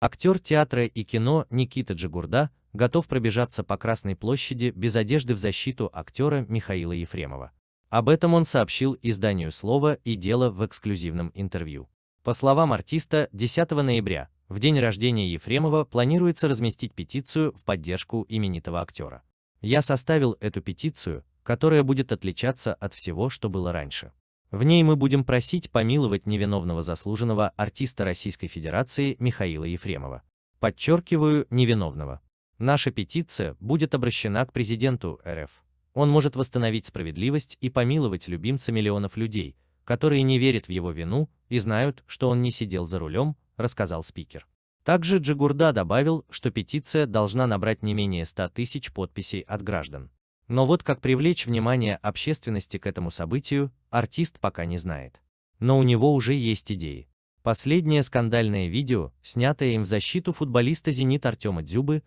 Актер театра и кино Никита Джигурда готов пробежаться по Красной площади без одежды в защиту актера Михаила Ефремова. Об этом он сообщил изданию «Слово и дело» в эксклюзивном интервью. По словам артиста, 10 ноября в день рождения Ефремова планируется разместить петицию в поддержку именитого актера. Я составил эту петицию, которая будет отличаться от всего, что было раньше. В ней мы будем просить помиловать невиновного заслуженного артиста Российской Федерации Михаила Ефремова. Подчеркиваю, невиновного. Наша петиция будет обращена к президенту РФ. Он может восстановить справедливость и помиловать любимца миллионов людей, которые не верят в его вину и знают, что он не сидел за рулем, рассказал спикер. Также Джигурда добавил, что петиция должна набрать не менее 100 тысяч подписей от граждан. Но вот как привлечь внимание общественности к этому событию, артист пока не знает. Но у него уже есть идеи. Последнее скандальное видео, снятое им в защиту футболиста «Зенит» Артема Дзюбы,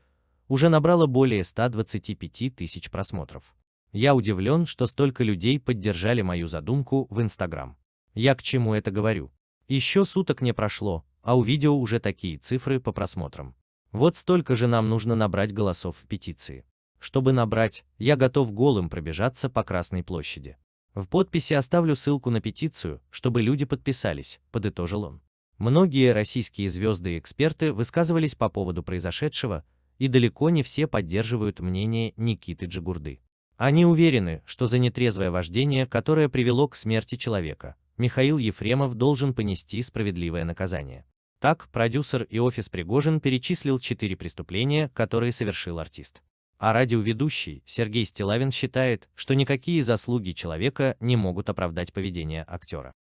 уже набрало более 125 тысяч просмотров. Я удивлен, что столько людей поддержали мою задумку в Инстаграм. Я к чему это говорю? Еще суток не прошло, а у видео уже такие цифры по просмотрам. Вот столько же нам нужно набрать голосов в петиции. Чтобы набрать, я готов голым пробежаться по Красной площади. В подписи оставлю ссылку на петицию, чтобы люди подписались, подытожил он. Многие российские звезды и эксперты высказывались по поводу произошедшего, и далеко не все поддерживают мнение Никиты Джигурды. Они уверены, что за нетрезвое вождение, которое привело к смерти человека, Михаил Ефремов должен понести справедливое наказание. Так, продюсер и офис Пригожин перечислил четыре преступления, которые совершил артист. А радиоведущий Сергей Стилавин считает, что никакие заслуги человека не могут оправдать поведение актера.